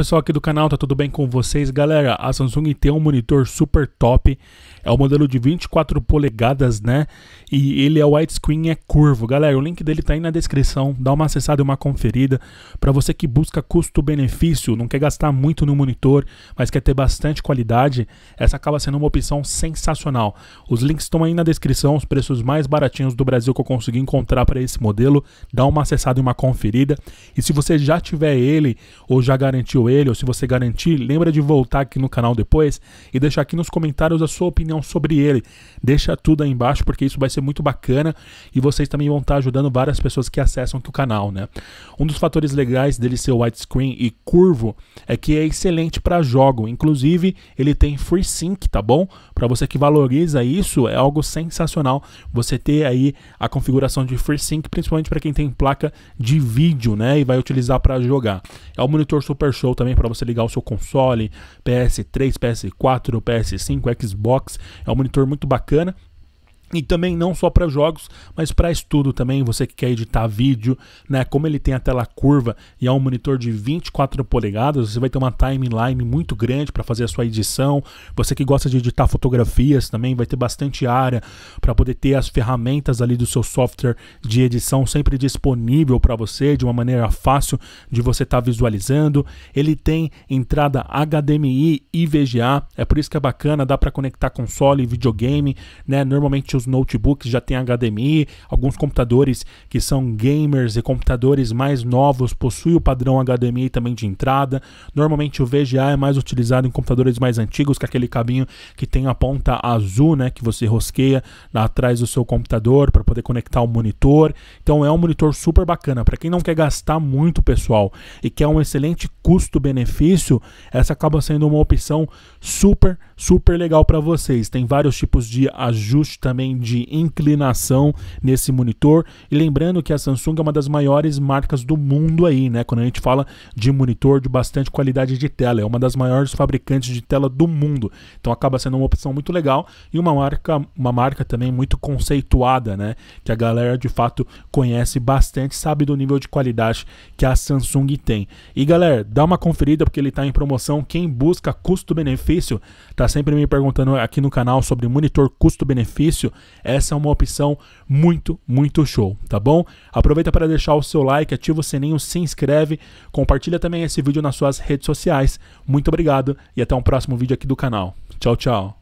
pessoal aqui do canal, tá tudo bem com vocês? Galera, a Samsung tem um monitor super top, é o um modelo de 24 polegadas, né? E ele é widescreen, é curvo. Galera, o link dele tá aí na descrição, dá uma acessada e uma conferida. Para você que busca custo-benefício, não quer gastar muito no monitor, mas quer ter bastante qualidade, essa acaba sendo uma opção sensacional. Os links estão aí na descrição, os preços mais baratinhos do Brasil que eu consegui encontrar para esse modelo, dá uma acessada e uma conferida. E se você já tiver ele ou já garantiu ele ou se você garantir, lembra de voltar aqui no canal depois e deixar aqui nos comentários a sua opinião sobre ele. Deixa tudo aí embaixo porque isso vai ser muito bacana e vocês também vão estar ajudando várias pessoas que acessam o canal, né? Um dos fatores legais dele ser widescreen e curvo é que é excelente para jogo. Inclusive, ele tem free sync tá bom? Para você que valoriza isso, é algo sensacional você ter aí a configuração de free sync principalmente para quem tem placa de vídeo, né? E vai utilizar para jogar. É o monitor Super Show também para você ligar o seu console, PS3, PS4, PS5, Xbox. É um monitor muito bacana e também não só para jogos, mas para estudo também. Você que quer editar vídeo, né? Como ele tem a tela curva e é um monitor de 24 polegadas, você vai ter uma timeline muito grande para fazer a sua edição. Você que gosta de editar fotografias também vai ter bastante área para poder ter as ferramentas ali do seu software de edição sempre disponível para você de uma maneira fácil de você estar tá visualizando. Ele tem entrada HDMI e VGA, é por isso que é bacana, dá para conectar console e videogame, né? Normalmente muitos notebooks já têm HDMI, alguns computadores que são gamers e computadores mais novos possuem o padrão HDMI também de entrada. Normalmente o VGA é mais utilizado em computadores mais antigos, que é aquele cabinho que tem a ponta azul, né, que você rosqueia atrás do seu computador poder conectar o monitor. Então é um monitor super bacana para quem não quer gastar muito, pessoal, e quer um excelente custo-benefício, essa acaba sendo uma opção super super legal para vocês. Tem vários tipos de ajuste também de inclinação nesse monitor. E lembrando que a Samsung é uma das maiores marcas do mundo aí, né? Quando a gente fala de monitor de bastante qualidade de tela, é uma das maiores fabricantes de tela do mundo. Então acaba sendo uma opção muito legal e uma marca, uma marca também muito conceituada, né? Que a galera de fato conhece bastante, sabe do nível de qualidade que a Samsung tem. E galera, dá uma conferida porque ele está em promoção. Quem busca custo-benefício, tá sempre me perguntando aqui no canal sobre monitor custo-benefício. Essa é uma opção muito, muito show, tá bom? Aproveita para deixar o seu like, ativa o sininho, se inscreve, compartilha também esse vídeo nas suas redes sociais. Muito obrigado e até um próximo vídeo aqui do canal. Tchau, tchau.